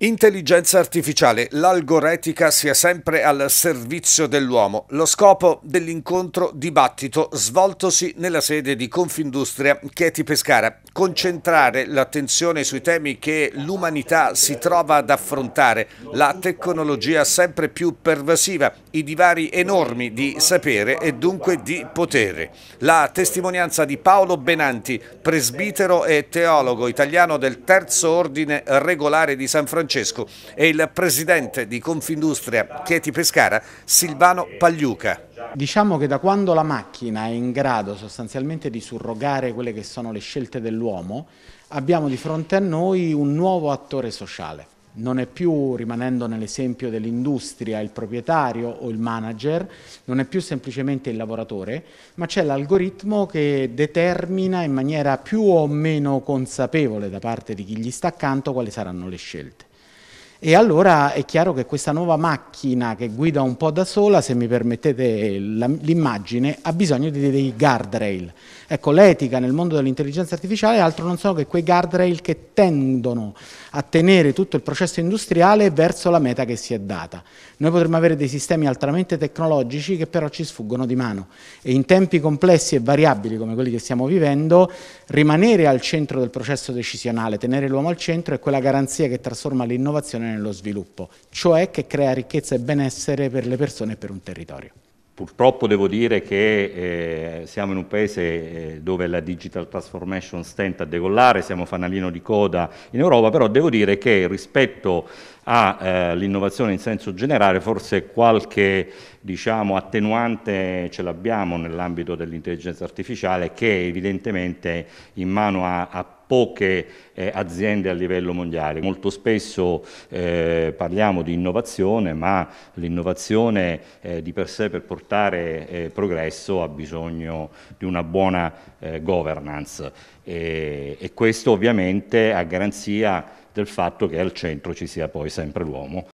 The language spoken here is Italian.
Intelligenza artificiale, l'algoretica sia sempre al servizio dell'uomo. Lo scopo dell'incontro dibattito svoltosi nella sede di Confindustria Chieti Pescara, concentrare l'attenzione sui temi che l'umanità si trova ad affrontare, la tecnologia sempre più pervasiva, i divari enormi di sapere e dunque di potere. La testimonianza di Paolo Benanti, presbitero e teologo italiano del terzo ordine regolare di San Francisco Francesco e il presidente di Confindustria Chieti Pescara, Silvano Pagliuca. Diciamo che da quando la macchina è in grado sostanzialmente di surrogare quelle che sono le scelte dell'uomo, abbiamo di fronte a noi un nuovo attore sociale. Non è più, rimanendo nell'esempio dell'industria, il proprietario o il manager, non è più semplicemente il lavoratore, ma c'è l'algoritmo che determina in maniera più o meno consapevole da parte di chi gli sta accanto quali saranno le scelte. E allora è chiaro che questa nuova macchina che guida un po' da sola, se mi permettete l'immagine, ha bisogno di dei guardrail. Ecco, l'etica nel mondo dell'intelligenza artificiale altro non sono che quei guardrail che tendono a tenere tutto il processo industriale verso la meta che si è data. Noi potremmo avere dei sistemi altamente tecnologici che però ci sfuggono di mano e in tempi complessi e variabili come quelli che stiamo vivendo, rimanere al centro del processo decisionale, tenere l'uomo al centro è quella garanzia che trasforma l'innovazione coesione nello sviluppo, cioè che crea ricchezza e benessere per le persone e per un territorio. Purtroppo devo dire che eh, siamo in un paese eh, dove la digital transformation stenta a decollare, siamo fanalino di coda in Europa, però devo dire che rispetto all'innovazione eh, in senso generale forse qualche diciamo, attenuante ce l'abbiamo nell'ambito dell'intelligenza artificiale che evidentemente in mano a, a poche eh, aziende a livello mondiale. Molto spesso eh, parliamo di innovazione, ma l'innovazione eh, di per sé per portare eh, progresso ha bisogno di una buona eh, governance e, e questo ovviamente a garanzia del fatto che al centro ci sia poi sempre l'uomo